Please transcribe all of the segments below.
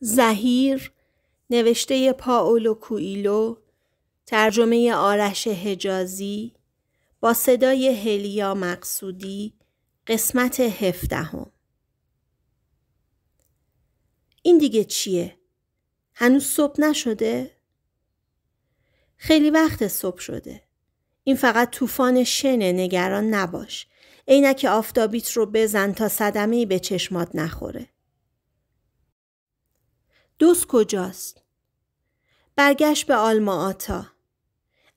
زهیر نوشته پاولو کویلو ترجمه آرش حجازی با صدای هلیا مقصودی قسمت هفدهم این دیگه چیه؟ هنوز صبح نشده؟ خیلی وقت صبح شده. این فقط طوفان شنه نگران نباش. عینک آفتابیت رو بزن تا صدمه به چشمات نخوره. دوست کجاست؟ برگشت به آلما آتا.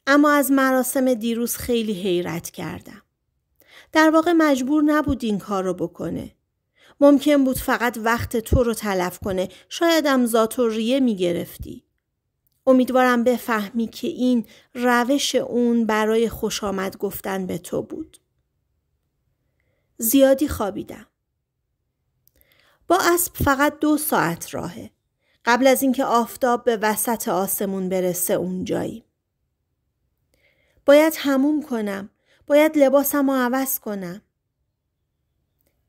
اما از مراسم دیروز خیلی حیرت کردم. در واقع مجبور نبود این کار رو بکنه. ممکن بود فقط وقت تو رو تلف کنه. شایدم ذات و ریه می گرفتی. امیدوارم بفهمی که این روش اون برای خوش آمد گفتن به تو بود. زیادی خوابیدم. با اسب فقط دو ساعت راهه. قبل از اینکه آفتاب به وسط آسمون برسه اونجایی. باید هموم کنم. باید لباسم رو عوض کنم.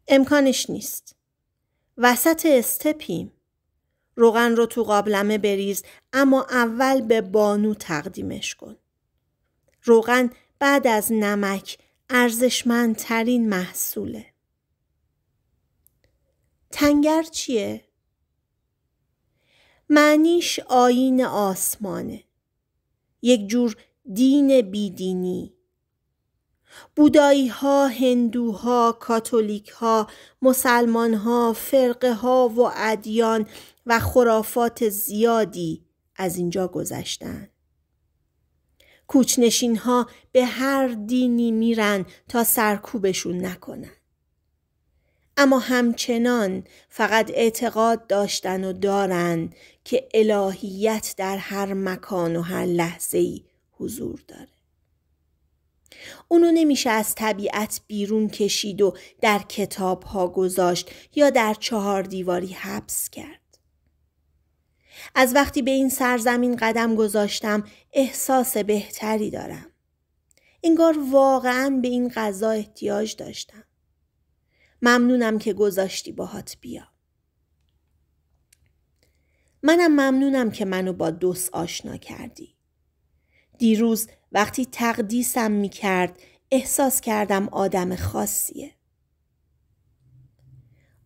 امکانش نیست. وسط استپیم. روغن رو تو قابلمه بریز اما اول به بانو تقدیمش کن. روغن بعد از نمک ارزشمندترین محصوله. تنگر چیه؟ معنیش آین آسمانه یک جور دین بیدینی بودایی ها، هندوها، کاتولیک ها، مسلمان ها، فرقه ها و ادیان و خرافات زیادی از اینجا گذشتن. کوچنشین ها به هر دینی میرن تا سرکوبشون نکنن. اما همچنان فقط اعتقاد داشتن و دارن که الهیت در هر مکان و هر لحظه ای حضور داره. اونو نمیشه از طبیعت بیرون کشید و در کتاب ها گذاشت یا در چهار دیواری حبس کرد. از وقتی به این سرزمین قدم گذاشتم احساس بهتری دارم. انگار واقعا به این غذا احتیاج داشتم. ممنونم که گذاشتی باهات بیا. منم ممنونم که منو با دوست آشنا کردی. دیروز وقتی تقدیسم می کرد احساس کردم آدم خاصیه.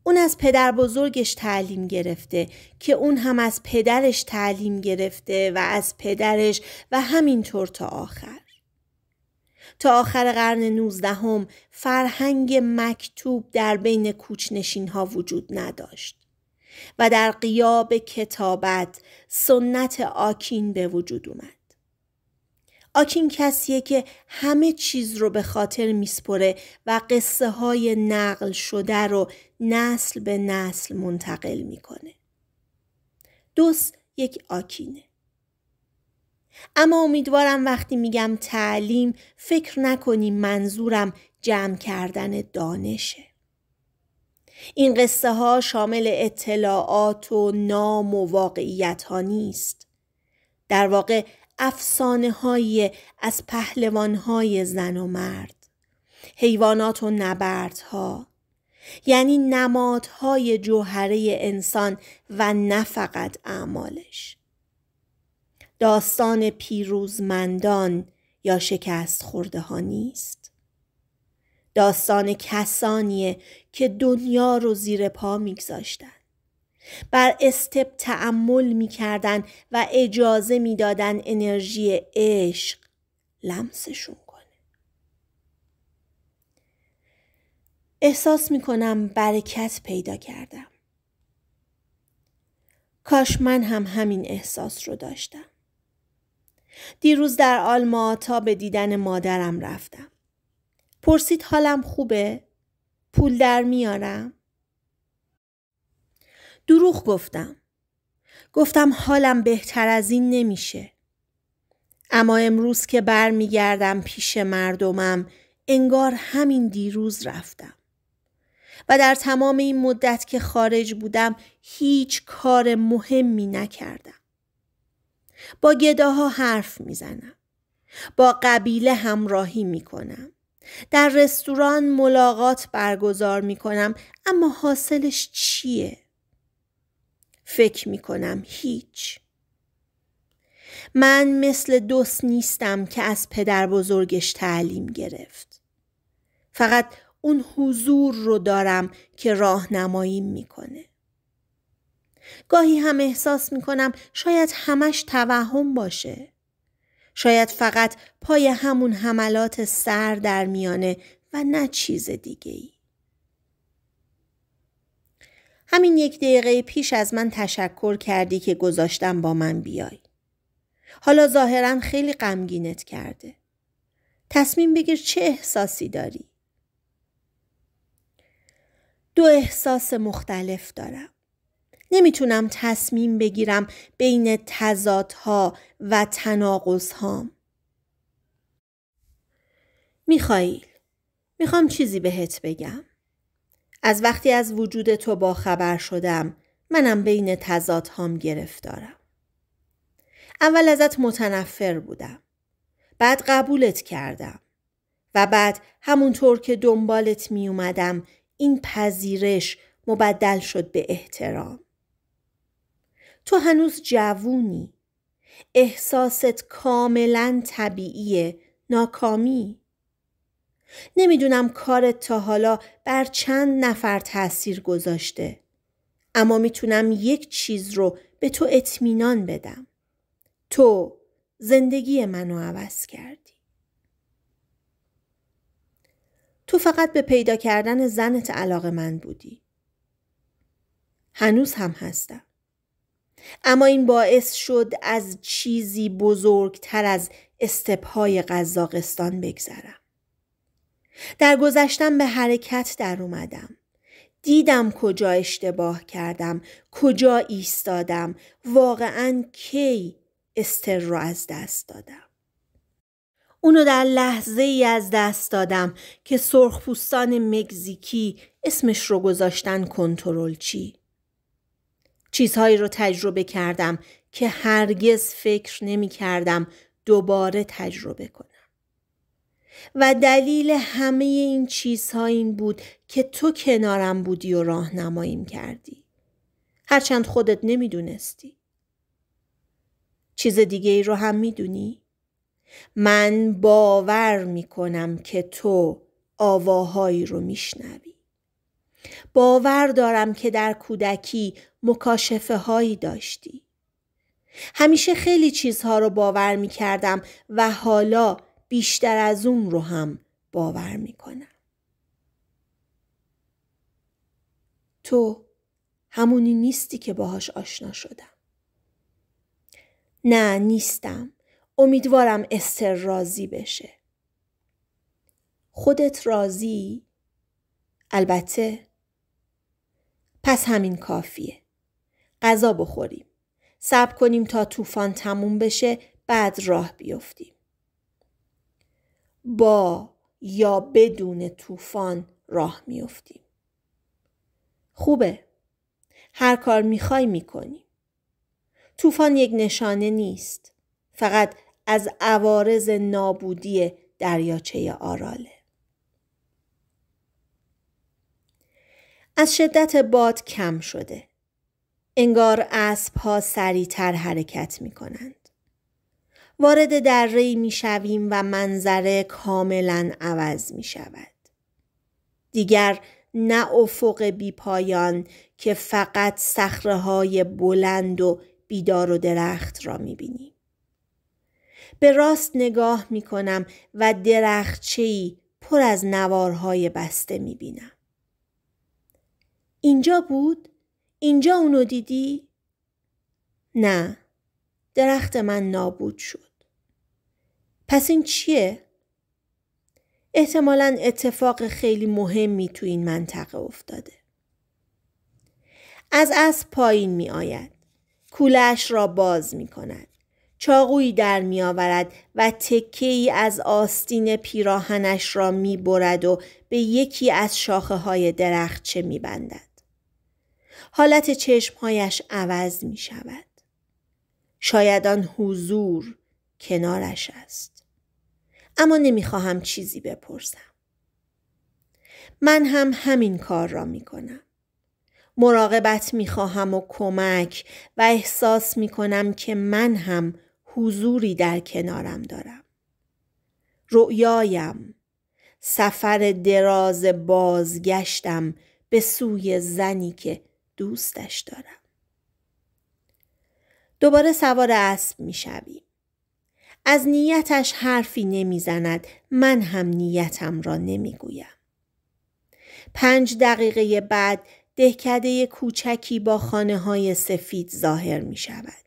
اون از پدر بزرگش تعلیم گرفته که اون هم از پدرش تعلیم گرفته و از پدرش و همینطور تا آخر. تا آخر قرن نوزدهم فرهنگ مکتوب در بین کوچنشین ها وجود نداشت. و در قیاب کتابت سنت آکین به وجود اومد. آکین کسیه که همه چیز رو به خاطر میسپره و قصه های نقل شده رو نسل به نسل منتقل میکنه. دوس یک آکینه. اما امیدوارم وقتی میگم تعلیم فکر نکنیم منظورم جمع کردن دانشه. این قصه ها شامل اطلاعات و نام و واقعیت ها نیست. در واقع افسانه های از پهلوان های زن و مرد. حیوانات و نبردها یعنی نمادهای جوهره انسان و نه فقط اعمالش داستان پیروزمندان یا شکست خورده ها نیست داستان کسانیه که دنیا رو زیر پا میگذاشتند بر استپ تعمل میکردن و اجازه میدادن انرژی عشق لمسشون کنه احساس میکنم برکت پیدا کردم کاش من هم همین احساس رو داشتم دیروز در آلماتا به دیدن مادرم رفتم پرسید حالم خوبه؟ پول در میارم دروغ گفتم گفتم حالم بهتر از این نمیشه اما امروز که برمیگردم پیش مردمم انگار همین دیروز رفتم و در تمام این مدت که خارج بودم هیچ کار مهمی نکردم با گداها حرف میزنم با قبیله همراهی میکنم در رستوران ملاقات برگزار می کنم اما حاصلش چیه؟ فکر می کنم هیچ. من مثل دوست نیستم که از پدر بزرگش تعلیم گرفت. فقط اون حضور رو دارم که راهنماییم میکنه. گاهی هم احساس میکنم شاید همش توهم باشه. شاید فقط پای همون حملات سر در میانه و نه چیز دیگه ای. همین یک دقیقه پیش از من تشکر کردی که گذاشتم با من بیای. حالا ظاهرا خیلی غمگینت کرده. تصمیم بگیر چه احساسی داری؟ دو احساس مختلف دارم. نمیتونم تصمیم بگیرم بین تضادها و تناقضهام. میخائیل میخوام چیزی بهت بگم. از وقتی از وجود تو باخبر شدم منم بین تضادهام گرفتارم. اول ازت متنفر بودم. بعد قبولت کردم. و بعد همونطور که دنبالت می اومدم این پذیرش مبدل شد به احترام. تو هنوز جوونی احساست کاملا طبیعیه ناکامی نمیدونم کارت تا حالا بر چند نفر تاثیر گذاشته اما میتونم یک چیز رو به تو اطمینان بدم تو زندگی منو عوض کردی تو فقط به پیدا کردن زنت علاقه من بودی هنوز هم هستم اما این باعث شد از چیزی بزرگتر از استپهای قزاقستان بگذرم. در گذشتم به حرکت در اومدم. دیدم کجا اشتباه کردم، کجا ایستادم، واقعا کی استر را از دست دادم. اونو در لحظه ای از دست دادم که سرخپوستان مکزیکی اسمش رو گذاشتن چی؟ چیزهایی رو تجربه کردم که هرگز فکر نمی کردم دوباره تجربه کنم. و دلیل همه این چیزها این بود که تو کنارم بودی و راهنماییم کردی. هرچند خودت نمیدونستی. چیز دیگه ای رو هم میدونی؟ من باور کنم که تو آواهایی رو میشنوی. باور دارم که در کودکی مکاشفه هایی داشتی. همیشه خیلی چیزها رو باور می کردم و حالا بیشتر از اون رو هم باور می کنم. تو همونی نیستی که باهاش آشنا شدم. نه نیستم. امیدوارم استر راضی بشه. خودت راضی؟ البته پس همین کافیه. غذا بخوریم. صبر کنیم تا طوفان تموم بشه بعد راه بیفتیم. با یا بدون طوفان راه میفتیم. خوبه. هر کار میخوای میکنیم. طوفان یک نشانه نیست. فقط از عوارض نابودی دریاچه آراله. از شدت باد کم شده. انگار اسب ها سریعتر حرکت می کنند. وارد دره می شویم و منظره کاملا عوض می شود. دیگر نه افق بی پایان که فقط سخره های بلند و بیدار و درخت را می بینیم. به راست نگاه می کنم و درخچهی پر از نوارهای بسته می بینم. اینجا بود؟ اینجا اونو دیدی؟ نه درخت من نابود شد. پس این چیه؟ احتمالا اتفاق خیلی مهمی تو این منطقه افتاده. از اسب پایین می آید. کولش را باز می کند. چاقویی در می آورد و تکه ای از آستین پیراهنش را می برد و به یکی از شاخه های درخت چه می بندد. حالت چشمهایش عوض می شود. شاید آن حضور کنارش است. اما نمیخواهم چیزی بپرسم. من هم همین کار را می کنم. مراقبت می خواهم و کمک و احساس می کنم که من هم حضوری در کنارم دارم. رؤیایم سفر دراز بازگشتم به سوی زنی که دوستش دارم. دوباره سوار اسب می شویم. از نیتش حرفی نمیزند من هم نیتم را نمیگویم پنج دقیقه بعد دهکده کوچکی با خانه های سفید ظاهر می شود.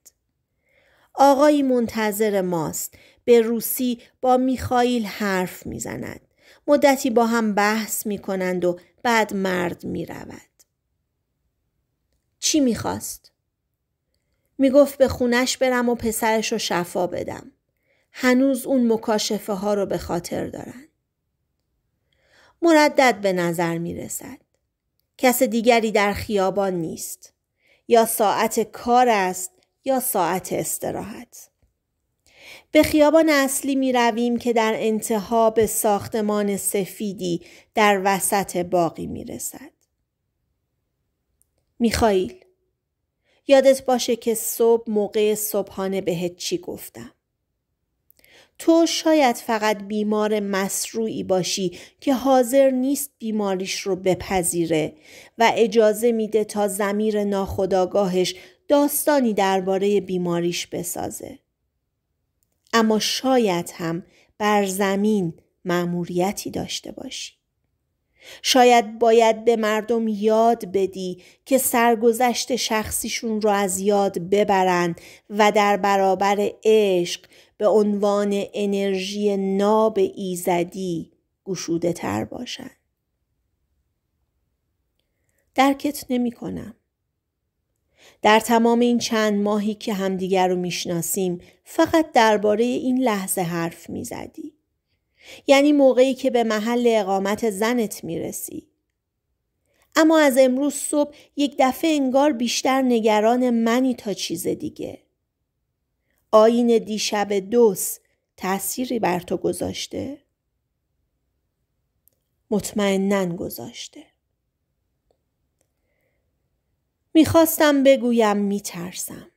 آقایی منتظر ماست به روسی با میخائیل حرف میزند مدتی با هم بحث می کنند و بعد مرد می رود. چی میخواست؟ میگفت به خونش برم و پسرش رو شفا بدم. هنوز اون مکاشفه ها رو به خاطر دارن. مردد به نظر میرسد. کس دیگری در خیابان نیست. یا ساعت کار است یا ساعت استراحت. به خیابان اصلی می رویم که در انتها به ساختمان سفیدی در وسط باقی می رسد. میخائیل یادت باشه که صبح موقع صبحانه بهت چی گفتم تو شاید فقط بیمار مسروعی باشی که حاضر نیست بیماریش رو بپذیره و اجازه میده تا زمیر ناخداگاهش داستانی درباره بیماریش بسازه. اما شاید هم بر زمین مأموریتی داشته باشی. شاید باید به مردم یاد بدی که سرگذشت شخصیشون را از یاد ببرند و در برابر عشق به عنوان انرژی ناب ایزدی گشوده تر باشن درکت نمی کنم. در تمام این چند ماهی که همدیگر رو میشناسیم فقط درباره این لحظه حرف میزدی. یعنی موقعی که به محل اقامت زنت میرسی. اما از امروز صبح یک دفعه انگار بیشتر نگران منی تا چیز دیگه. آین دیشب دوس تأثیری بر تو گذاشته؟ مطمئنن گذاشته. میخواستم بگویم میترسم.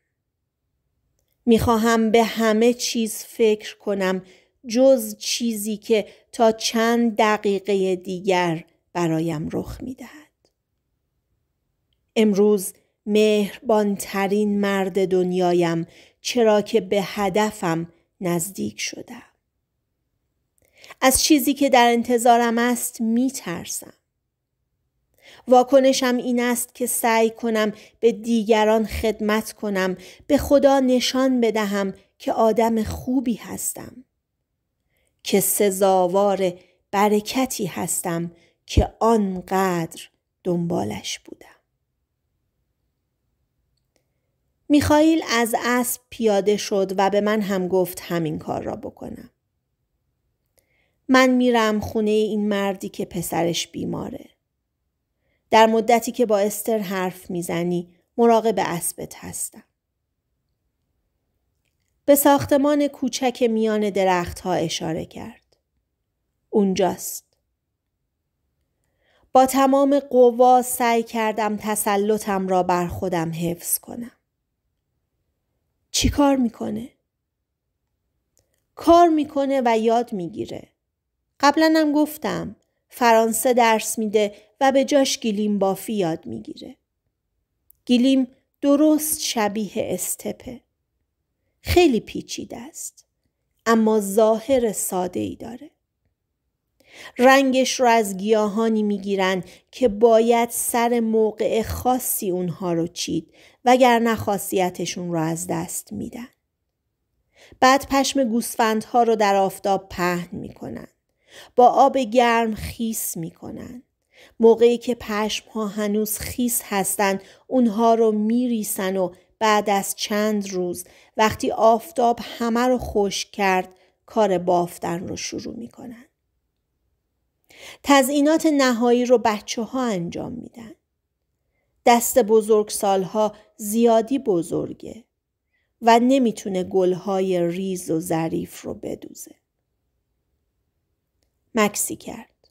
میخواهم به همه چیز فکر کنم جز چیزی که تا چند دقیقه دیگر برایم رخ دهد امروز مهربانترین مرد دنیایم چرا که به هدفم نزدیک شدم از چیزی که در انتظارم است میترسم واکنشم این است که سعی کنم به دیگران خدمت کنم به خدا نشان بدهم که آدم خوبی هستم که سزاوار برکتی هستم که آنقدر دنبالش بودم. میخایل از اسب پیاده شد و به من هم گفت همین کار را بکنم. من میرم خونه این مردی که پسرش بیماره. در مدتی که با استر حرف میزنی مراقب اسبت هستم. به ساختمان کوچک میان درختها اشاره کرد. اونجاست. با تمام قوا سعی کردم تسلطم را بر خودم حفظ کنم. چی کار میکنه؟ کار میکنه و یاد میگیره. قبلا هم گفتم فرانسه درس میده و به جاش گیلیم بافی یاد میگیره. گیلیم درست شبیه استپه. خیلی پیچیده است اما ظاهر ساده ای داره رنگش رو از گیاهانی میگیرن که باید سر موقع خاصی اونها رو چید وگرنه خاصیتشون رو از دست میدن بعد پشم گوسفندها رو در آفتاب پهن میکنن با آب گرم خیس میکنن موقعی که پشم ها هنوز خیس هستند، اونها رو میریسن و بعد از چند روز وقتی آفتاب همه رو خشک کرد کار بافتن رو شروع میکنن. تزئینات نهایی رو بچه ها انجام میدن. دست بزرگ سالها زیادی بزرگه و نمیتونه گلهای ریز و ظریف رو بدوزه. مکسی کرد.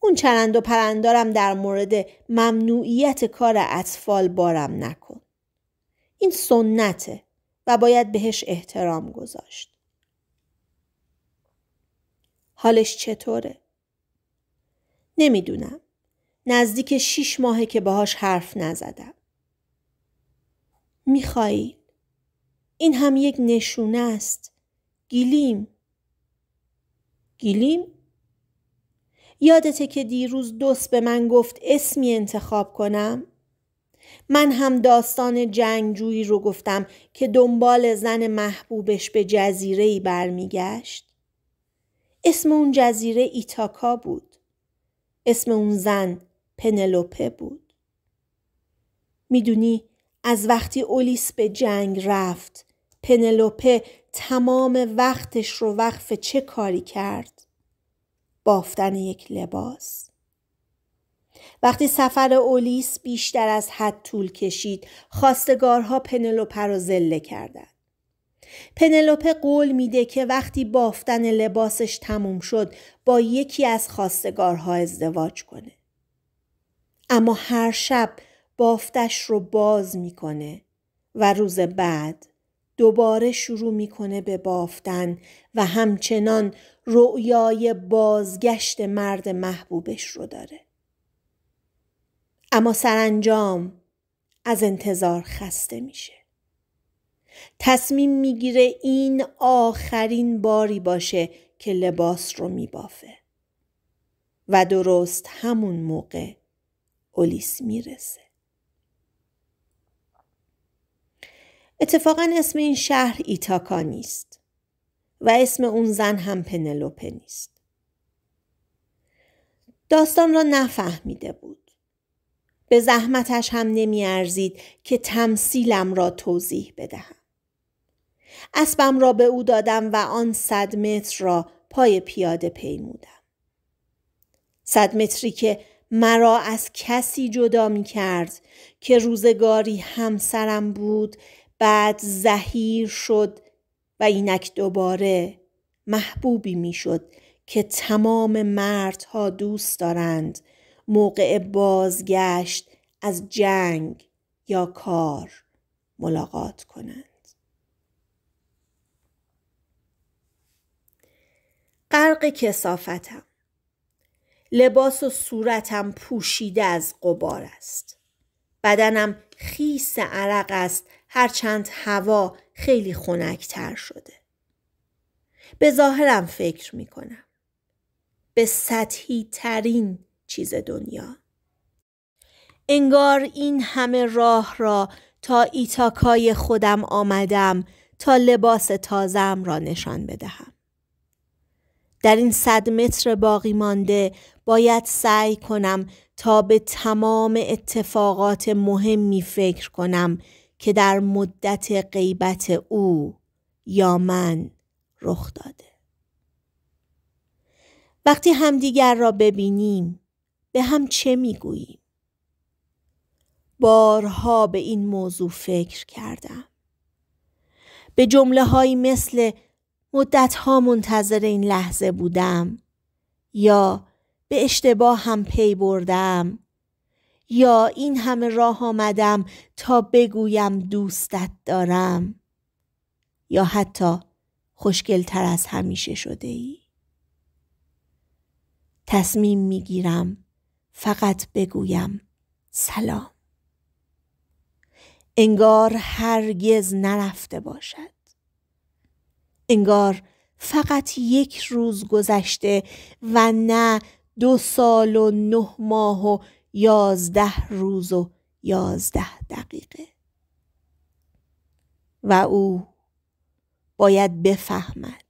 اون چرند و پرندارم در مورد ممنوعیت کار اطفال بارم نکن. این سنته و باید بهش احترام گذاشت. حالش چطوره؟ نمیدونم. نزدیک شیش ماهه که باهاش حرف نزدم. میخوایی؟ این هم یک نشونه است. گیلیم. گیلیم؟ یادته که دیروز دوست به من گفت اسمی انتخاب کنم؟ من هم داستان جنگجویی رو گفتم که دنبال زن محبوبش به ای برمیگشت. اسم اون جزیره ایتاکا بود. اسم اون زن پنلوپه بود. میدونی از وقتی اولیس به جنگ رفت پنلوپه تمام وقتش رو وقف چه کاری کرد؟ بافتن یک لباس. وقتی سفر اولیس بیشتر از حد طول کشید خواستگارها پنلوپه رو زله کردند پنلوپه قول میده که وقتی بافتن لباسش تموم شد با یکی از خواستگارها ازدواج کنه اما هر شب بافتش رو باز میکنه و روز بعد دوباره شروع میکنه به بافتن و همچنان رؤیای بازگشت مرد محبوبش رو داره اما سرانجام از انتظار خسته میشه تصمیم میگیره این آخرین باری باشه که لباس رو میبافه و درست همون موقع اولیس میرسه اتفاقا اسم این شهر ایتاکا نیست و اسم اون زن هم پنلوپه نیست داستان را نفهمیده بود به زحمتش هم نمیارزید که تمثیلم را توضیح بدهم. اسبم را به او دادم و آن صد متر را پای پیاده پیمودم. صد متری که مرا از کسی جدا می کرد که روزگاری همسرم بود بعد زهیر شد و اینک دوباره محبوبی میشد که تمام مردها دوست دارند موقع بازگشت از جنگ یا کار ملاقات کنند قرق کسافتم لباس و صورتم پوشیده از قبار است بدنم خیس عرق است هرچند هوا خیلی خنکتر شده به ظاهرم فکر می کنم به سطحی ترین چیز دنیا انگار این همه راه را تا ایتاکای خودم آمدم تا لباس تازم را نشان بدهم. در این صد متر باقی مانده باید سعی کنم تا به تمام اتفاقات مهمی فکر کنم که در مدت غیبت او یا من رخ داده. وقتی همدیگر را ببینیم به هم چه میگوییم؟ بارها به این موضوع فکر کردم. به جمله هایی مثل مدت ها منتظر این لحظه بودم یا به اشتباه هم پی بردم یا این همه راه آمدم تا بگویم دوستت دارم یا حتی خوشگلتر از همیشه شده ای تصمیم میگیرم فقط بگویم سلام انگار هرگز نرفته باشد انگار فقط یک روز گذشته و نه دو سال و نه ماه و یازده روز و یازده دقیقه و او باید بفهمد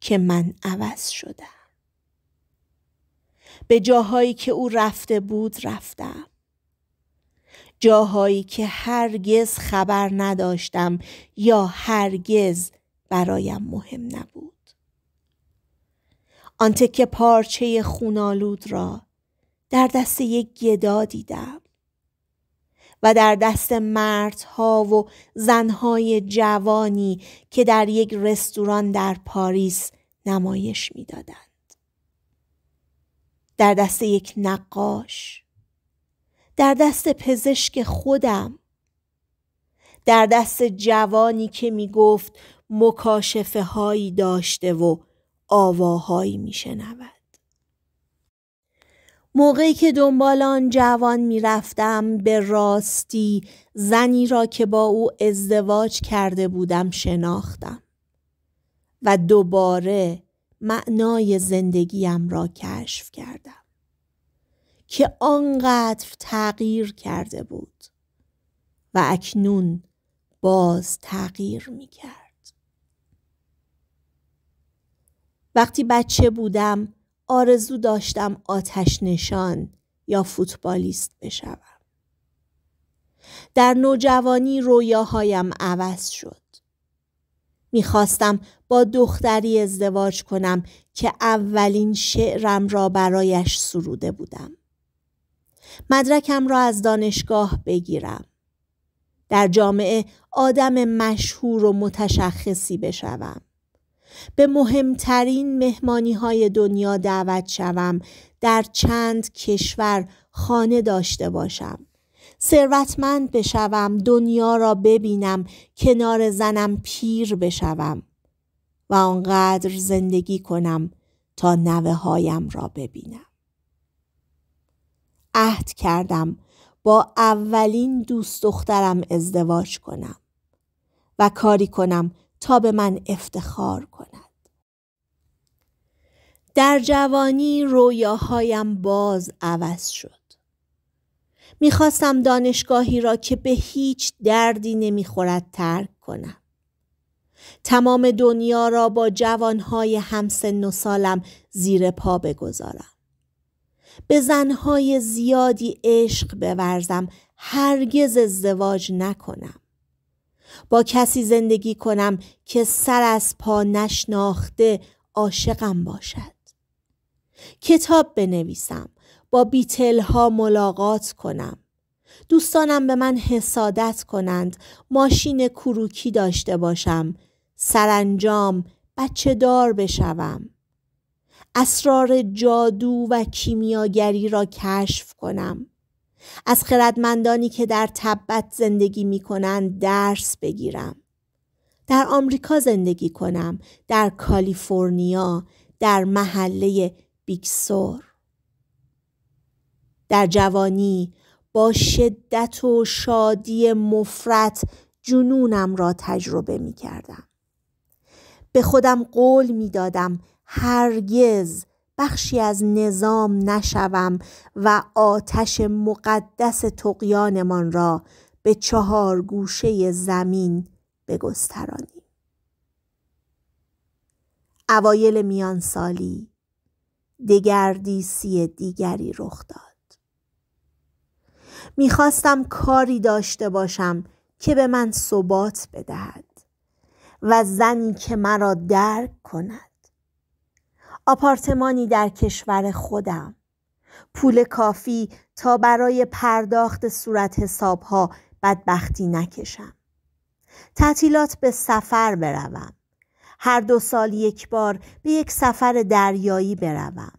که من عوض شدم به جاهایی که او رفته بود رفتم جاهایی که هرگز خبر نداشتم یا هرگز برایم مهم نبود آن تکه پارچه خونالود را در دست یک گدا دیدم و در دست مردها و زنهای جوانی که در یک رستوران در پاریس نمایش میدادند در دست یک نقاش در دست پزشک خودم در دست جوانی که می گفت مکاشفه هایی داشته و آواهایی می شنود. موقعی که دنبال آن جوان می رفتم به راستی زنی را که با او ازدواج کرده بودم شناختم و دوباره معنای زندگیم را کشف کردم. که آنقدر تغییر کرده بود و اکنون باز تغییر می کرد. وقتی بچه بودم آرزو داشتم آتش نشان یا فوتبالیست بشوم. در نوجوانی رویاهایم عوض شد. میخواستم با دختری ازدواج کنم که اولین شعرم را برایش سروده بودم. مدرکم را از دانشگاه بگیرم. در جامعه آدم مشهور و متشخصی بشوم. به مهمترین مهمانی های دنیا دعوت شوم در چند کشور خانه داشته باشم ثروتمند بشوم دنیا را ببینم کنار زنم پیر بشوم و آنقدر زندگی کنم تا نوه هایم را ببینم عهد کردم با اولین دوست دخترم ازدواج کنم و کاری کنم تا به من افتخار کند. در جوانی رویاهایم باز عوض شد. میخواستم دانشگاهی را که به هیچ دردی نمیخورد ترک کنم. تمام دنیا را با جوانهای همسن و سالم زیر پا بگذارم. به زنهای زیادی عشق بورزم هرگز ازدواج نکنم با کسی زندگی کنم که سر از پا نشناخته عاشقم باشد کتاب بنویسم با بیتلها ملاقات کنم دوستانم به من حسادت کنند ماشین کروکی داشته باشم سرانجام بچه دار بشوم اسرار جادو و کیمیاگری را کشف کنم از خردمندانی که در تبت زندگی می کنند درس بگیرم در آمریکا زندگی کنم در کالیفرنیا در محله بیکسور در جوانی با شدت و شادی مفرت جنونم را تجربه می کردم. به خودم قول می دادم هرگز بخشی از نظام نشوم و آتش مقدس تقیانمان را به چهار گوشه زمین بگسترانیم اوایل میان سالی دگردیسی دیگری رخ داد میخواستم کاری داشته باشم که به من ثبات بدهد و زنی که مرا درک کند آپارتمانی در کشور خودم پول کافی تا برای پرداخت صورت حسابها بدبختی نکشم تعطیلات به سفر بروم هر دو سال یک بار به یک سفر دریایی بروم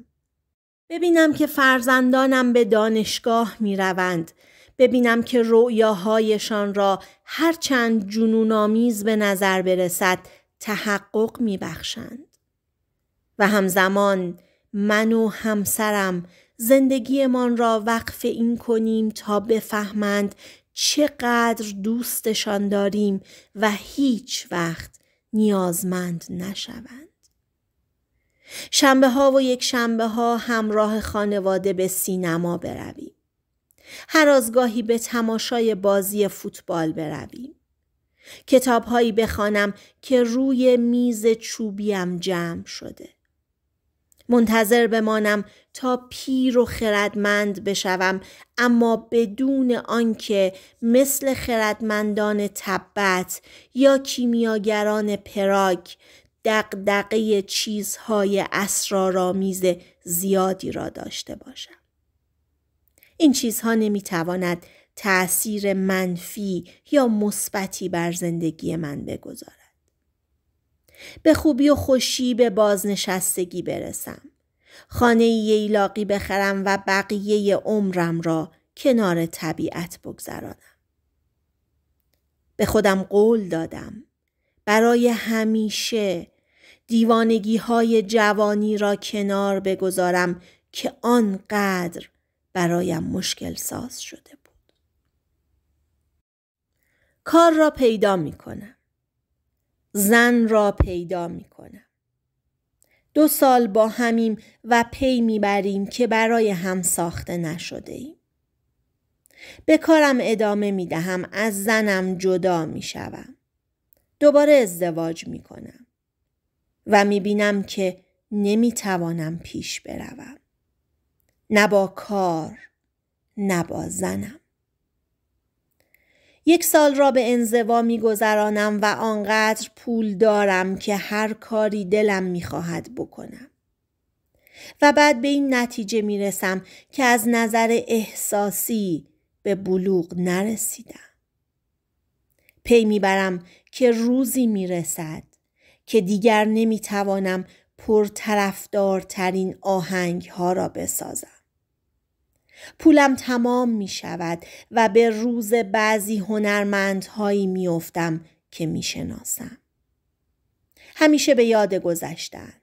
ببینم که فرزندانم به دانشگاه می روند. ببینم که رؤیاهایشان را هرچند جنونآمیز به نظر برسد تحقق می بخشند. و همزمان من و همسرم زندگیمان را وقف این کنیم تا بفهمند چقدر دوستشان داریم و هیچ وقت نیازمند نشوند. شنبه ها و یک شنبه ها همراه خانواده به سینما برویم. هر از گاهی به تماشای بازی فوتبال برویم. کتابهایی بخوانم که روی میز چوبیم جمع شده. منتظر بمانم تا پیر و خردمند بشوم اما بدون آنکه مثل خردمندان تبت یا کیمیاگران پراگ دقدقه چیزهای اسرارآمیز زیادی را داشته باشم این چیزها نمیتواند تأثیر منفی یا مثبتی بر زندگی من بگذارد به خوبی و خوشی به بازنشستگی برسم. خانه ییلاقی بخرم و بقیه عمرم را کنار طبیعت بگذرانم. به خودم قول دادم. برای همیشه دیوانگی های جوانی را کنار بگذارم که آنقدر برایم مشکل ساز شده بود. کار را پیدا می کنم. زن را پیدا می کنم. دو سال با همیم و پی میبریم که برای هم ساخته نشده ایم. به کارم ادامه می دهم. از زنم جدا می شوم. دوباره ازدواج می کنم. و می بینم که نمی توانم پیش بروم. نه با کار نه با زنم. یک سال را به انزوا می گذرانم و آنقدر پول دارم که هر کاری دلم میخواهد بکنم و بعد به این نتیجه می رسم که از نظر احساسی به بلوغ نرسیدم پی میبرم که روزی می رسد که دیگر نمیتوانم پرطرفدارترین آهنگ ها را بسازم پولم تمام می شود و به روز بعضی هنرمندهایی می افتم که می شناسم. همیشه به یاد گذشتن.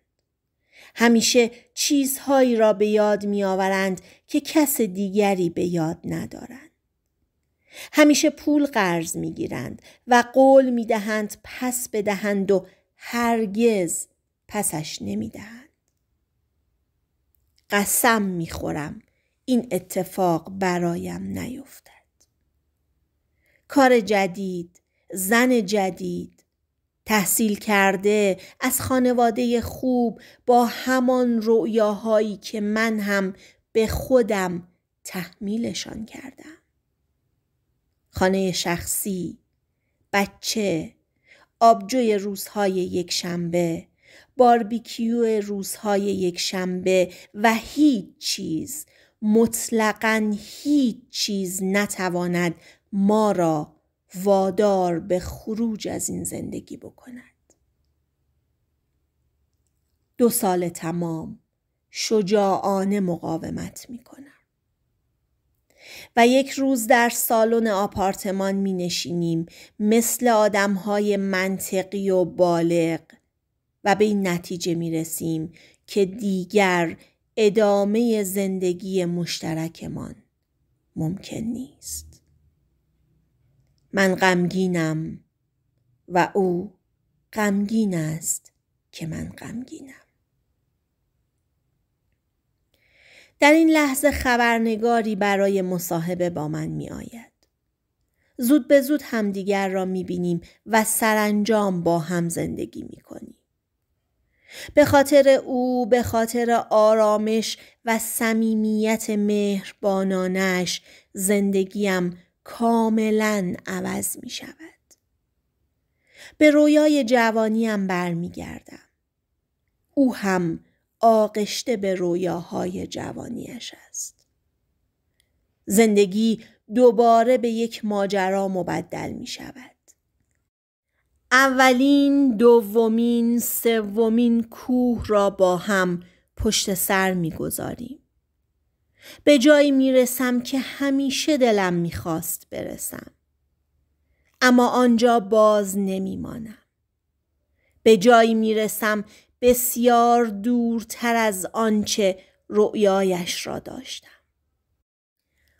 همیشه چیزهایی را به یاد می آورند که کس دیگری به یاد ندارند. همیشه پول قرض می گیرند و قول می دهند پس بدهند و هرگز پسش نمی دهند. قسم می خورم این اتفاق برایم نیفتد کار جدید زن جدید تحصیل کرده از خانواده خوب با همان رؤیاهایی که من هم به خودم تحمیلشان کردم خانه شخصی بچه آبجوی روزهای یک شنبه باربیکیو روزهای یک شنبه و هیچ چیز مطلقا هیچ چیز نتواند ما را وادار به خروج از این زندگی بکند دو سال تمام شجاعانه مقاومت می کنم و یک روز در سالن آپارتمان می نشینیم مثل آدم های منطقی و بالغ و به این نتیجه می رسیم که دیگر ادامه زندگی مشترکمان ممکن نیست من غمگینم و او غمگین است که من غمگینم در این لحظه خبرنگاری برای مصاحبه با من می آید. زود به زود همدیگر را می بینیم و سرانجام با هم زندگی می کنیم. به خاطر او به خاطر آرامش و صمیمیت مهربانانش زندگیم کاملا عوض می شود. به رویای جوانیم برمیگردم. او هم آغشته به رویاهای جوانیش است. زندگی دوباره به یک ماجرا مبدل می شود. اولین، دومین، سومین کوه را با هم پشت سر میگذاریم. به جایی میرسم که همیشه دلم میخواست برسم. اما آنجا باز نمیمانم. به جایی میرسم بسیار دورتر از آنچه رؤیایش را داشتم.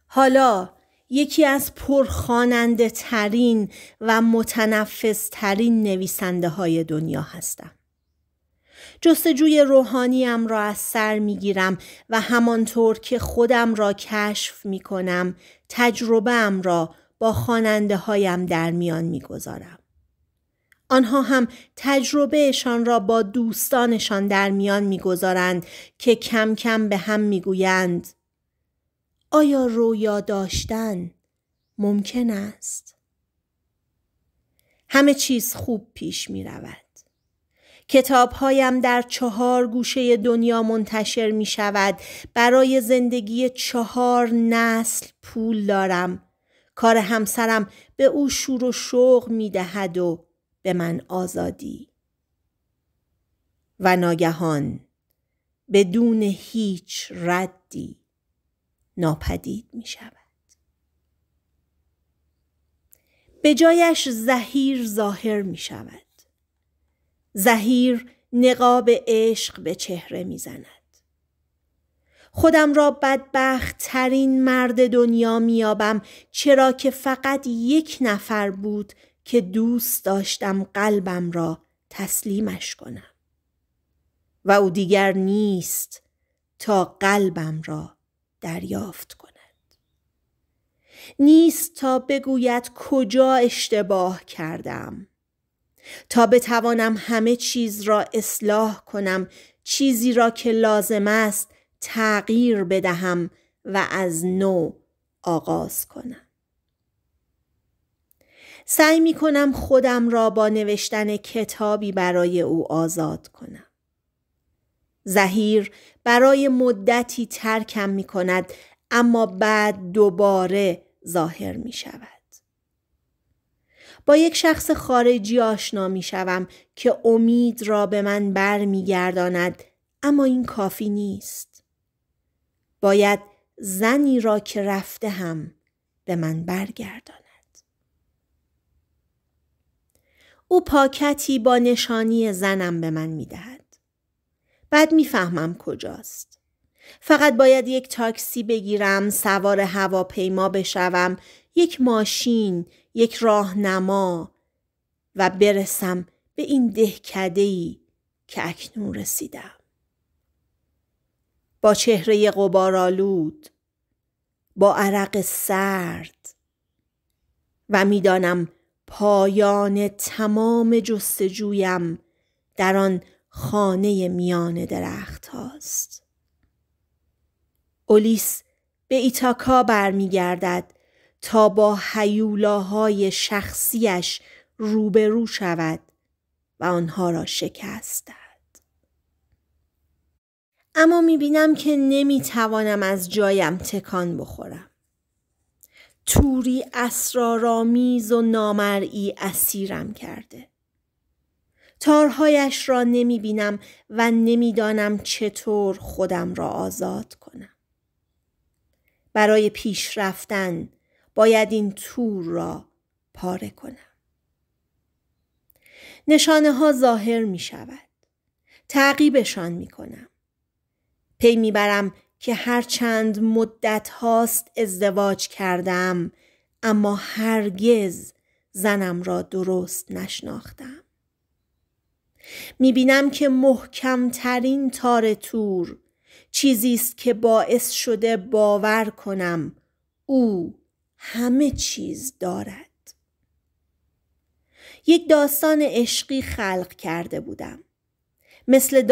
حالا یکی از پرخاننده ترین و متنفس ترین نویسنده های دنیا هستم. جستجوی روحانیم را از سر می گیرم و همانطور که خودم را کشف می کنم تجربه را با خاننده هایم در میان می گذارم. آنها هم تجربهشان را با دوستانشان در میان میگذارند که کم کم به هم میگویند آیا رویا داشتن ممکن است؟ همه چیز خوب پیش می رود. هایم در چهار گوشه دنیا منتشر می شود. برای زندگی چهار نسل پول دارم. کار همسرم به او شور و شوق می دهد و به من آزادی. و ناگهان بدون هیچ ردی ناپدید می شود. به جایش زهیر ظاهر می شود. زهیر نقاب عشق به چهره می زند. خودم را بدبخت ترین مرد دنیا میابم چرا که فقط یک نفر بود که دوست داشتم قلبم را تسلیمش کنم. و او دیگر نیست تا قلبم را دریافت کند نیست تا بگوید کجا اشتباه کردم تا بتوانم همه چیز را اصلاح کنم چیزی را که لازم است تغییر بدهم و از نو آغاز کنم سعی می کنم خودم را با نوشتن کتابی برای او آزاد کنم زهیر برای مدتی ترکم می کند اما بعد دوباره ظاهر می شود. با یک شخص خارجی آشنا می شوم که امید را به من بر می گرداند اما این کافی نیست. باید زنی را که رفته هم به من برگرداند. او پاکتی با نشانی زنم به من می دهد. بعد میفهمم کجاست. فقط باید یک تاکسی بگیرم، سوار هواپیما بشوم، یک ماشین، یک راهنما و برسم به این دهکده‌ای که اکنون رسیدم. با چهره قبارالود، با عرق سرد و میدانم پایان تمام جستجویم در آن خانه میان درخت هاست. اولیس به ایتاکا برمیگردد تا با حیولاهای شخصیش روبرو شود و آنها را شکست دهد. اما بینم که نمیتوانم از جایم تکان بخورم. توری اسرارآمیز و نامرئی اسیرم کرده. تارهایش را نمی بینم و نمیدانم چطور خودم را آزاد کنم. برای پیش رفتن باید این تور را پاره کنم. نشانه ها ظاهر می شود. تعقیبشان می کنم. پی می برم که هر چند مدت هاست ازدواج کردم اما هرگز زنم را درست نشناختم. میبینم که محکمترین تار تور چیزی است که باعث شده باور کنم او همه چیز دارد یک داستان عشقی خلق کرده بودم مثل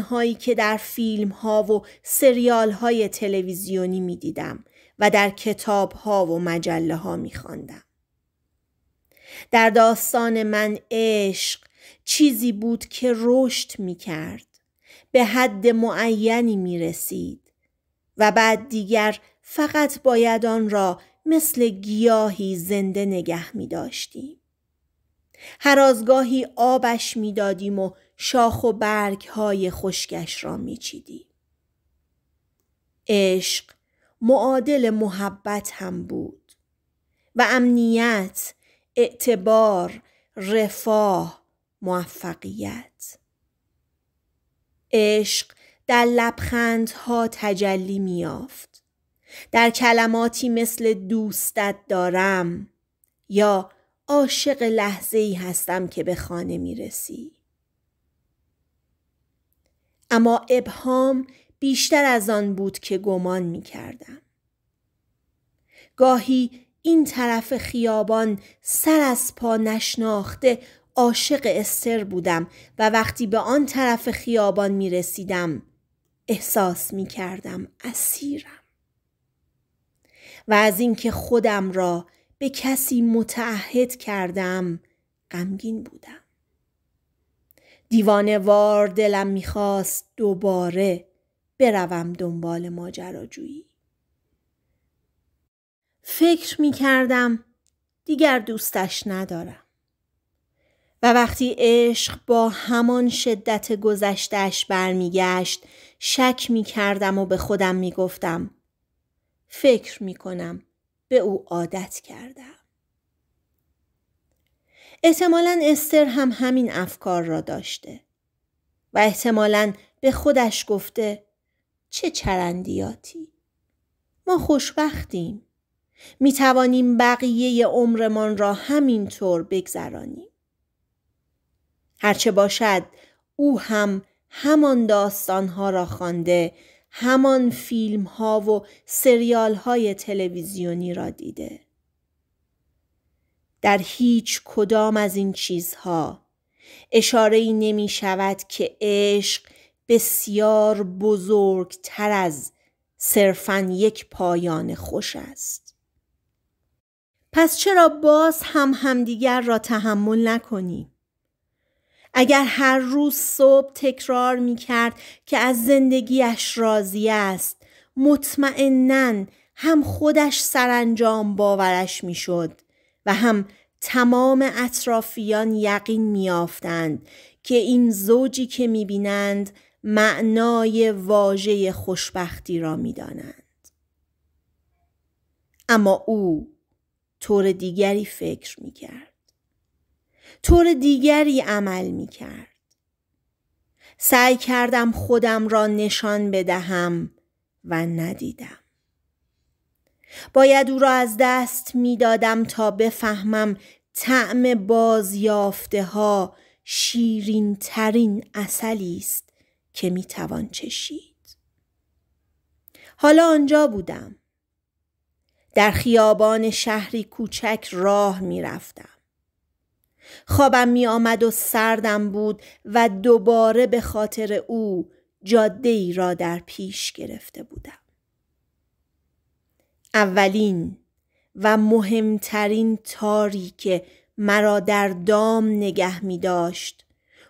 هایی که در فیلم ها و سریال های تلویزیونی می دیدم و در کتاب ها و مجله ها می در داستان من عشق چیزی بود که رشد می کرد. به حد معینی می رسید و بعد دیگر فقط باید آن را مثل گیاهی زنده نگه می داشتیم. هر آبش می دادیم و شاخ و برگ های خشکش را می چیدیم. عشق معادل محبت هم بود و امنیت، اعتبار، رفاه، موفقیت عشق در لبخندها تجلی میافت در کلماتی مثل دوستت دارم یا عاشق لحظه ای هستم که به خانه میرسی اما ابهام بیشتر از آن بود که گمان میکردم گاهی این طرف خیابان سر از پا نشناخته عاشق استر بودم و وقتی به آن طرف خیابان می رسیدم احساس می کردم اسیرم و از اینکه خودم را به کسی متعهد کردم غمگین بودم دیوانه وار دلم میخواست دوباره بروم دنبال ماجراجویی فکر کردم دیگر دوستش ندارم و وقتی عشق با همان شدت گذشتش برمیگشت شک می کردم و به خودم می گفتم. فکر می کنم به او عادت کردم. احتمالا استر هم همین افکار را داشته و احتمالا به خودش گفته چه چرندیاتی ما خوشبختیم می توانیم بقیه عمرمان را همینطور بگذرانیم هرچه باشد او هم همان داستانها را خوانده همان فیلم ها و سریال های تلویزیونی را دیده. در هیچ کدام از این چیزها اشاره ای نمی شود که عشق بسیار بزرگتر از صرفا یک پایان خوش است. پس چرا باز هم همدیگر را تحمل نکنیم؟ اگر هر روز صبح تکرار می کرد که از زندگیش راضی است مطمئنا هم خودش سرانجام باورش می شد و هم تمام اطرافیان یقین میافتند که این زوجی که می بینند معنای واژه خوشبختی را دانند. اما او طور دیگری فکر کرد. طور دیگری عمل می کرد. سعی کردم خودم را نشان بدهم و ندیدم. باید او را از دست میدادم تا بفهمم طعم بازیافته ها شیرین ترین اصلی است که می توان چشید. حالا آنجا بودم. در خیابان شهری کوچک راه می رفتم. خوابم می آمد و سردم بود و دوباره به خاطر او جاده ای را در پیش گرفته بودم. اولین و مهمترین تاری که مرا در دام نگه می داشت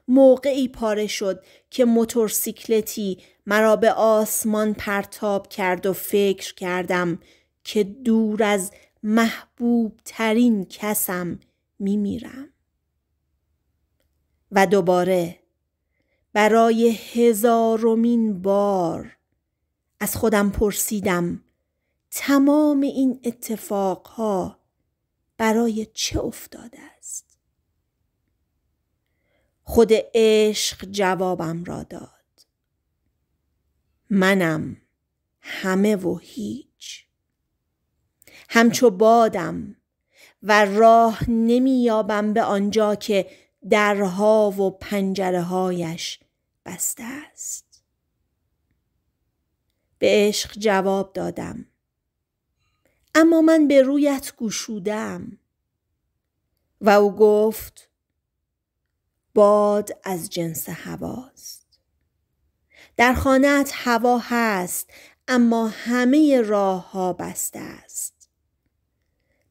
موقعی پاره شد که موتورسیکلتی مرا به آسمان پرتاب کرد و فکر کردم که دور از محبوب ترین کسم می میرم. و دوباره برای هزارمین بار از خودم پرسیدم تمام این اتفاقها برای چه افتاده است خود عشق جوابم را داد منم همه و هیچ همچو بادم و راه نمییابم به آنجا که درها و پنجره هایش بسته است به عشق جواب دادم اما من به رویت گوشودم و او گفت باد از جنس هواست در خانت هوا هست اما همه راه ها بسته است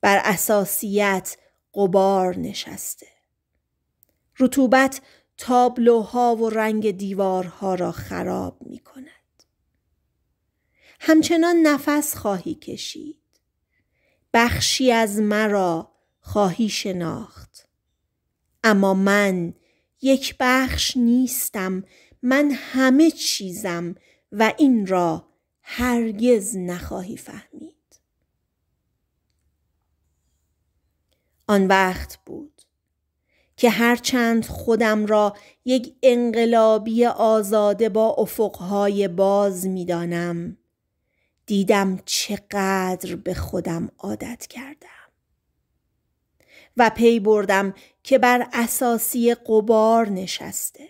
بر اساسیت قبار نشسته رطوبت تابلوها و رنگ دیوارها را خراب می کند. همچنان نفس خواهی کشید. بخشی از مرا خواهی شناخت. اما من یک بخش نیستم من همه چیزم و این را هرگز نخواهی فهمید. آن وقت بود که هرچند خودم را یک انقلابی آزاده با افقهای باز میدانم دیدم چقدر به خودم عادت کردم و پی بردم که بر اساسی قبار نشسته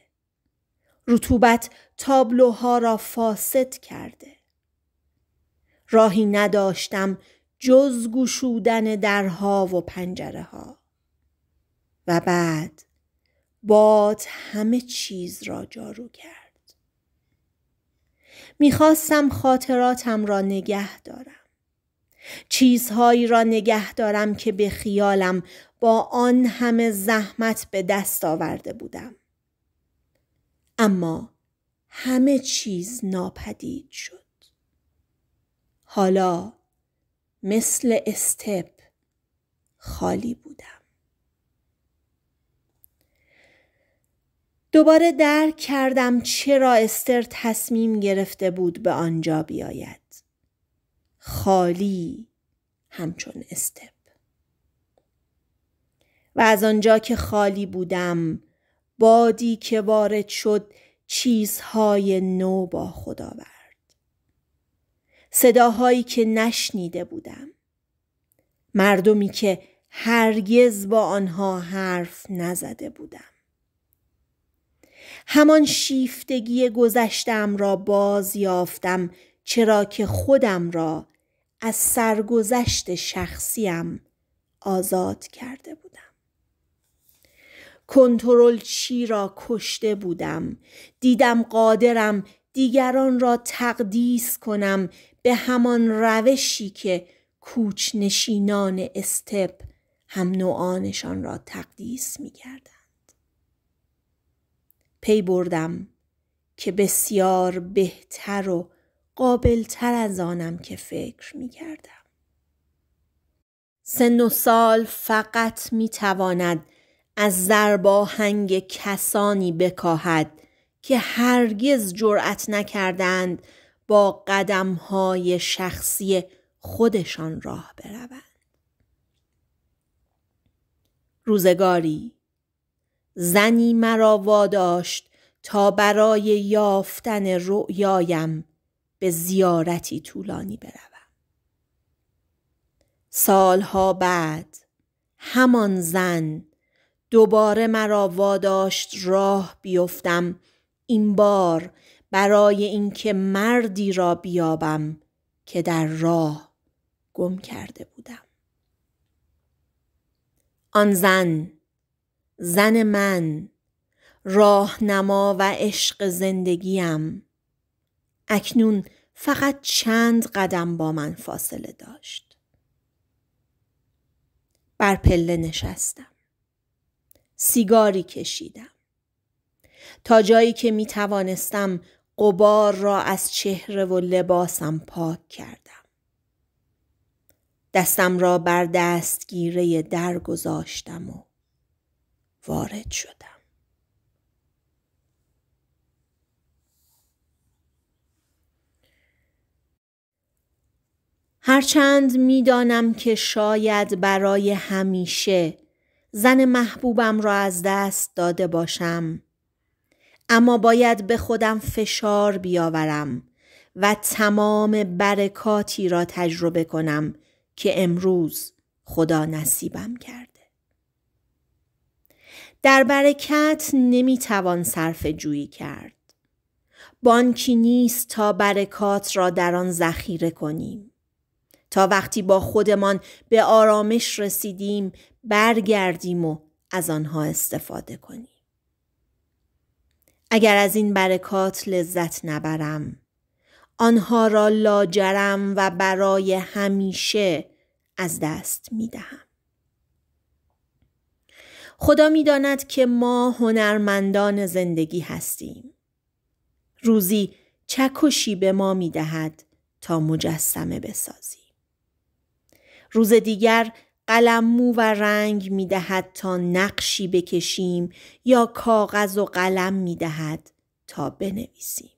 رطوبت تابلوها را فاسد کرده راهی نداشتم جز گشودن درها و پنجره ها و بعد باد همه چیز را جارو کرد. میخواستم خاطراتم را نگه دارم. چیزهایی را نگه دارم که به خیالم با آن همه زحمت به دست آورده بودم. اما همه چیز ناپدید شد. حالا مثل استپ خالی بودم. دوباره درک کردم چرا استر تصمیم گرفته بود به آنجا بیاید. خالی همچون استپ. و از آنجا که خالی بودم بادی که وارد شد چیزهای نو با خدا آورد. صداهایی که نشنیده بودم. مردمی که هرگز با آنها حرف نزده بودم. همان شیفتگی گذشتم را باز یافتم چرا که خودم را از سرگذشت شخصیم آزاد کرده بودم کنترل چی را کشته بودم دیدم قادرم دیگران را تقدیس کنم به همان روشی که کوچ نشینان استپ هم نوعانشان را تقدیس می پی بردم که بسیار بهتر و قابلتر از آنم که فکر می کردم. سن و سال فقط می تواند از هنگ کسانی بکاهد که هرگز جرأت نکردند با های شخصی خودشان راه بروند. روزگاری زنی مرا واداشت تا برای یافتن رؤیایم به زیارتی طولانی بروم سالها بعد همان زن دوباره مرا واداشت راه بیفتم این بار برای اینکه مردی را بیابم که در راه گم کرده بودم آن زن زن من راهنما و عشق زندگیم اکنون فقط چند قدم با من فاصله داشت بر پله نشستم سیگاری کشیدم تا جایی که می توانستم قبار را از چهره و لباسم پاک کردم دستم را بر دستگیره در گذاشتم و وارد شدم هرچند میدانم که شاید برای همیشه زن محبوبم را از دست داده باشم اما باید به خودم فشار بیاورم و تمام برکاتی را تجربه کنم که امروز خدا نصیبم کرد در برکت نمیتوان صرف جویی کرد. بانکی نیست تا برکات را در آن ذخیره کنیم. تا وقتی با خودمان به آرامش رسیدیم برگردیم و از آنها استفاده کنیم. اگر از این برکات لذت نبرم آنها را لاجرم و برای همیشه از دست می دهم. خدا میداند که ما هنرمندان زندگی هستیم. روزی چکشی به ما می دهد تا مجسمه بسازیم. روز دیگر قلم مو و رنگ می دهد تا نقشی بکشیم یا کاغذ و قلم می دهد تا بنویسیم.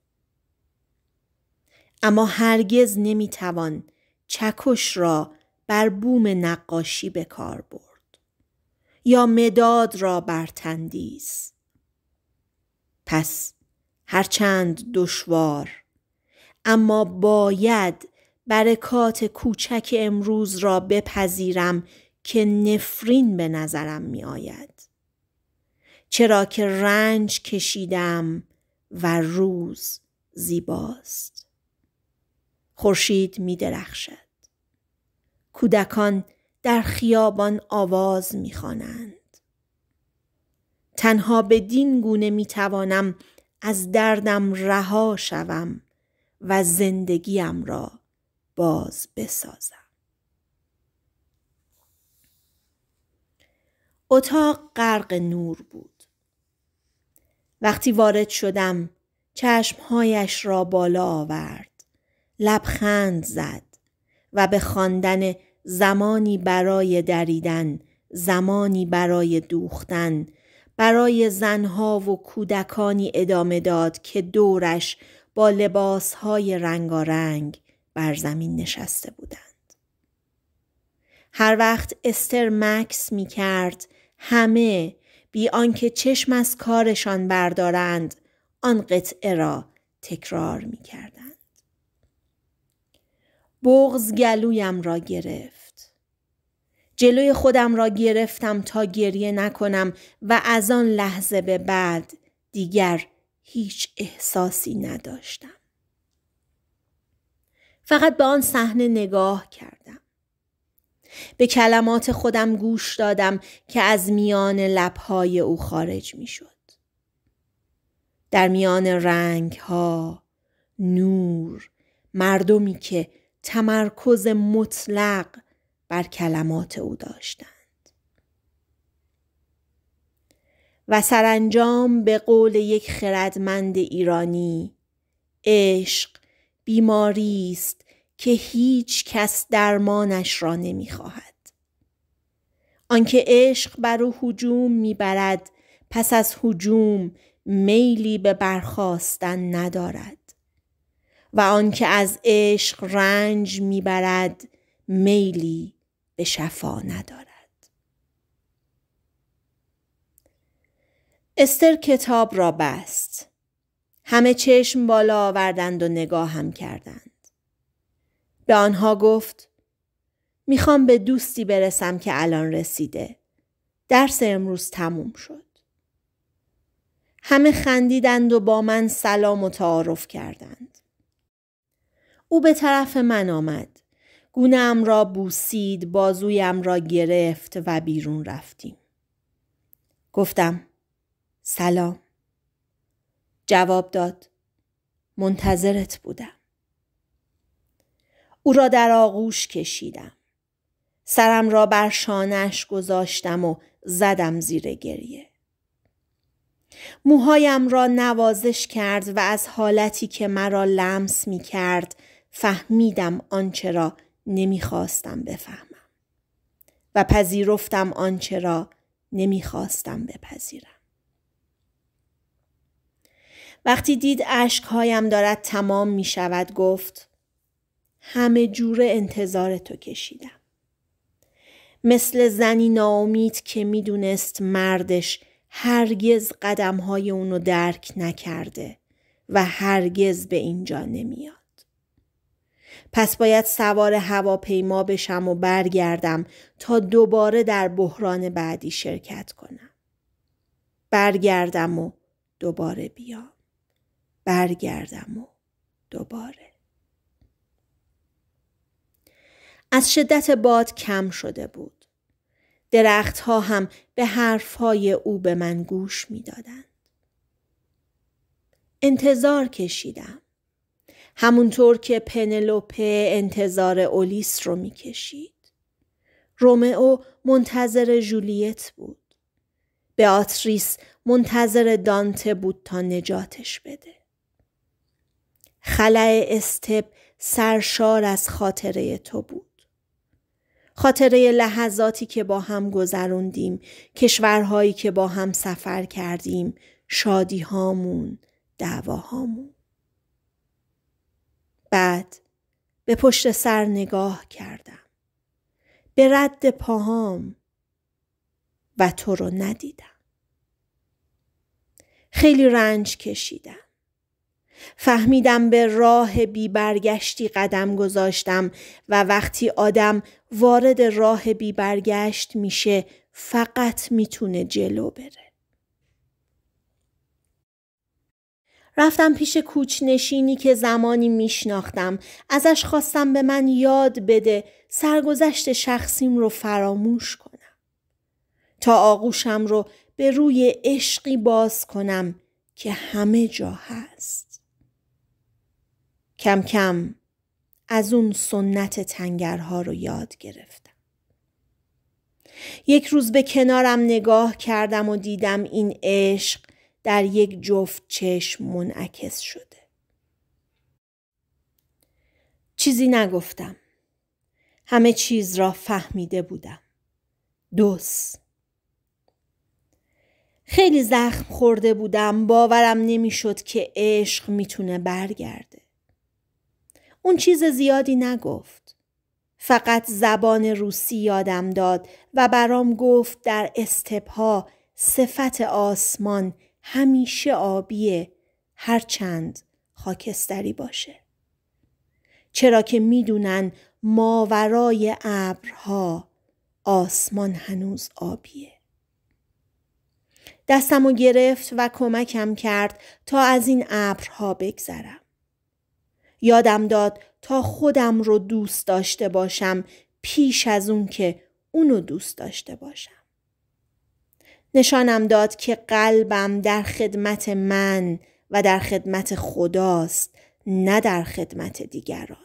اما هرگز نمی توان چکش را بر بوم نقاشی به کار برد. یا مداد را بر تندیس پس هرچند دشوار اما باید برکات کوچک امروز را بپذیرم که نفرین به نظرم می آید. چرا که رنج کشیدم و روز زیباست. خورشید می درخشد. کودکان در خیابان آواز میخوانند تنها به دین گونه میتوانم از دردم رها شوم و زندگیم را باز بسازم اتاق غرق نور بود وقتی وارد شدم چشمهایش را بالا آورد لبخند زد و به خواندن زمانی برای دریدن، زمانی برای دوختن، برای زنها و کودکانی ادامه داد که دورش با لباسهای رنگارنگ بر زمین نشسته بودند. هر وقت استر مکس می کرد همه بی آنکه چشم از کارشان بردارند آن قطعه را تکرار می کردند. بغز گلویم را گرفت. جلوی خودم را گرفتم تا گریه نکنم و از آن لحظه به بعد دیگر هیچ احساسی نداشتم. فقط به آن صحنه نگاه کردم. به کلمات خودم گوش دادم که از میان لبهای او خارج می شد. در میان رنگ ها، نور، مردمی که تمرکز مطلق بر کلمات او داشتند و سرانجام به قول یک خردمند ایرانی عشق بیماری است که هیچ کس درمانش را نمیخواهد آنکه عشق بر او هجوم میبرد پس از هجوم میلی به برخواستن ندارد و آنکه از عشق رنج میبرد میلی به شفا ندارد استر کتاب را بست همه چشم بالا آوردند و نگاه هم کردند به آنها گفت میخوام به دوستی برسم که الان رسیده درس امروز تموم شد همه خندیدند و با من سلام و تعارف کردند او به طرف من آمد گونم را بوسید بازویم را گرفت و بیرون رفتیم. گفتم سلام. جواب داد منتظرت بودم. او را در آغوش کشیدم. سرم را بر شانش گذاشتم و زدم زیر گریه. موهایم را نوازش کرد و از حالتی که مرا لمس می کرد فهمیدم آنچه را نمیخواستم بفهمم و پذیرفتم آنچه را نمیخواستم بپذیرم وقتی دید اشکهایم دارد تمام می شود گفت همه جوره انتظار تو کشیدم. مثل زنی ناامید که میدونست مردش هرگز قدم های اونو درک نکرده و هرگز به اینجا نمیاد. پس باید سوار هواپیما بشم و برگردم تا دوباره در بحران بعدی شرکت کنم. برگردم و دوباره بیام. برگردم و دوباره. از شدت باد کم شده بود. درختها هم به حرفهای او به من گوش می دادن. انتظار کشیدم. همونطور که پنلوپه انتظار اولیس رو میکشید. رومئو منتظر جولیت بود. بیاتریس منتظر دانته بود تا نجاتش بده. خلع استپ سرشار از خاطره تو بود. خاطره لحظاتی که با هم گذروندیم، کشورهایی که با هم سفر کردیم، شادیهامون، دعواهامون. بعد به پشت سر نگاه کردم. به رد پاهام و تو رو ندیدم. خیلی رنج کشیدم. فهمیدم به راه بیبرگشتی قدم گذاشتم و وقتی آدم وارد راه بی برگشت میشه فقط میتونه جلو بره. رفتم پیش کوچ نشینی که زمانی میشناختم. ازش خواستم به من یاد بده سرگذشت شخصیم رو فراموش کنم. تا آغوشم رو به روی عشقی باز کنم که همه جا هست. کم کم از اون سنت تنگرها رو یاد گرفتم. یک روز به کنارم نگاه کردم و دیدم این عشق در یک جفت چشم منعکس شده. چیزی نگفتم. همه چیز را فهمیده بودم. دوست. خیلی زخم خورده بودم باورم نمیشد که عشق میتونه برگرده. اون چیز زیادی نگفت. فقط زبان روسی یادم داد و برام گفت در استپها صفت آسمان همیشه آبیه هرچند خاکستری باشه چرا که میدونن ماورای ابرها آسمان هنوز آبیه دستمو گرفت و کمکم کرد تا از این ابرها بگذرم یادم داد تا خودم رو دوست داشته باشم پیش از اون که اونو دوست داشته باشم نشانم داد که قلبم در خدمت من و در خدمت خداست نه در خدمت دیگران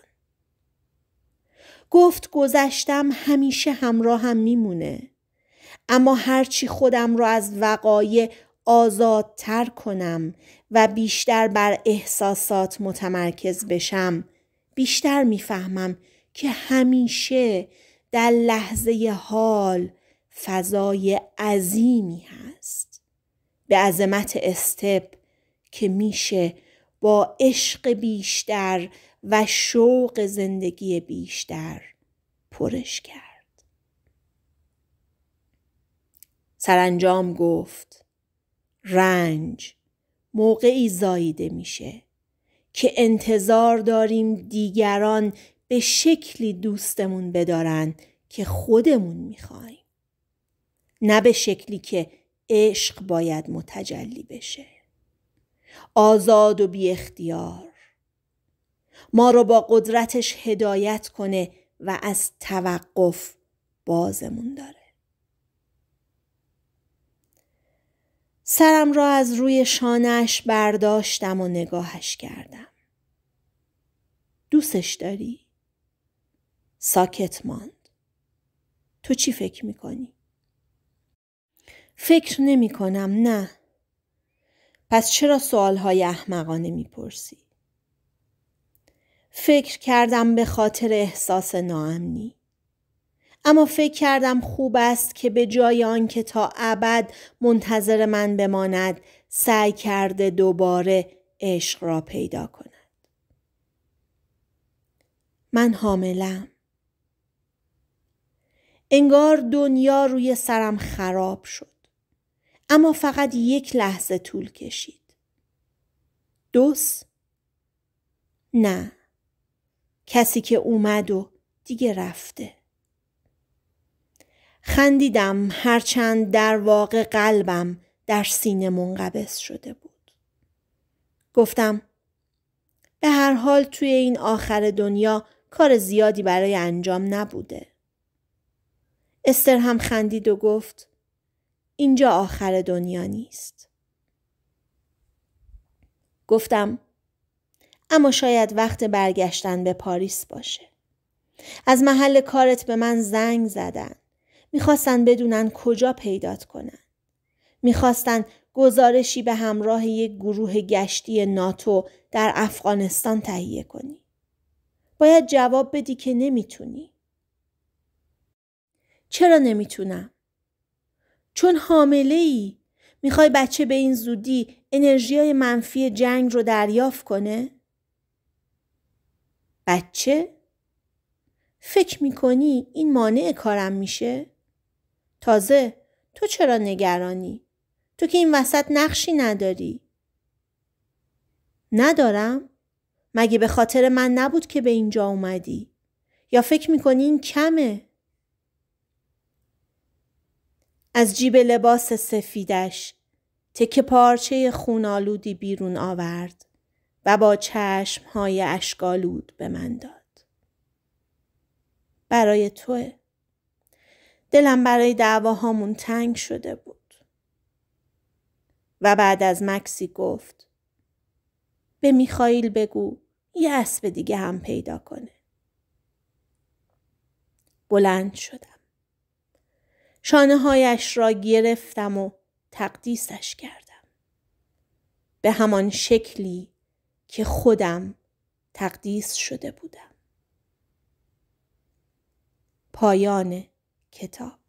گفت گذشتم همیشه همراهم هم میمونه اما هرچی خودم را از وقایع آزادتر کنم و بیشتر بر احساسات متمرکز بشم بیشتر میفهمم که همیشه در لحظه حال فضای عظیمی هست به عظمت استپ که میشه با عشق بیشتر و شوق زندگی بیشتر پرش کرد سرانجام گفت رنج موقعی زاییده میشه که انتظار داریم دیگران به شکلی دوستمون بدارن که خودمون میخوایم نه به شکلی که عشق باید متجلی بشه آزاد و بی اختیار ما رو با قدرتش هدایت کنه و از توقف بازمون داره سرم را از روی شانش برداشتم و نگاهش کردم دوستش داری؟ ساکت ماند تو چی فکر میکنی؟ فکر نمی کنم نه. پس چرا سوالهای احمقانه می پرسی؟ فکر کردم به خاطر احساس ناامنی. اما فکر کردم خوب است که به جای آنکه تا ابد منتظر من بماند سعی کرده دوباره عشق را پیدا کند. من حاملم. انگار دنیا روی سرم خراب شد. اما فقط یک لحظه طول کشید. دوس؟ نه. کسی که اومد و دیگه رفته. خندیدم هرچند در واقع قلبم در سینه منقبض شده بود. گفتم به هر حال توی این آخر دنیا کار زیادی برای انجام نبوده. استر هم خندید و گفت اینجا آخر دنیا نیست. گفتم اما شاید وقت برگشتن به پاریس باشه. از محل کارت به من زنگ زدن. میخواستن بدونن کجا پیدات کنن. میخواستن گزارشی به همراه یک گروه گشتی ناتو در افغانستان تهیه کنی. باید جواب بدی که نمیتونی. چرا نمیتونم؟ چون حامله ای میخوای بچه به این زودی انرژی منفی جنگ رو دریافت کنه؟ بچه؟ فکر میکنی این مانع کارم میشه؟ تازه تو چرا نگرانی؟ تو که این وسط نقشی نداری؟ ندارم؟ مگه به خاطر من نبود که به اینجا اومدی؟ یا فکر میکنی این کمه؟ از جیب لباس سفیدش تک پارچه خونالودی بیرون آورد و با های اشکالود به من داد. برای توه. دلم برای دعواهامون تنگ شده بود. و بعد از مکسی گفت به میخایل بگو یه اسب دیگه هم پیدا کنه. بلند شدم. شانه هایش را گرفتم و تقدیسش کردم. به همان شکلی که خودم تقدیس شده بودم. پایان کتاب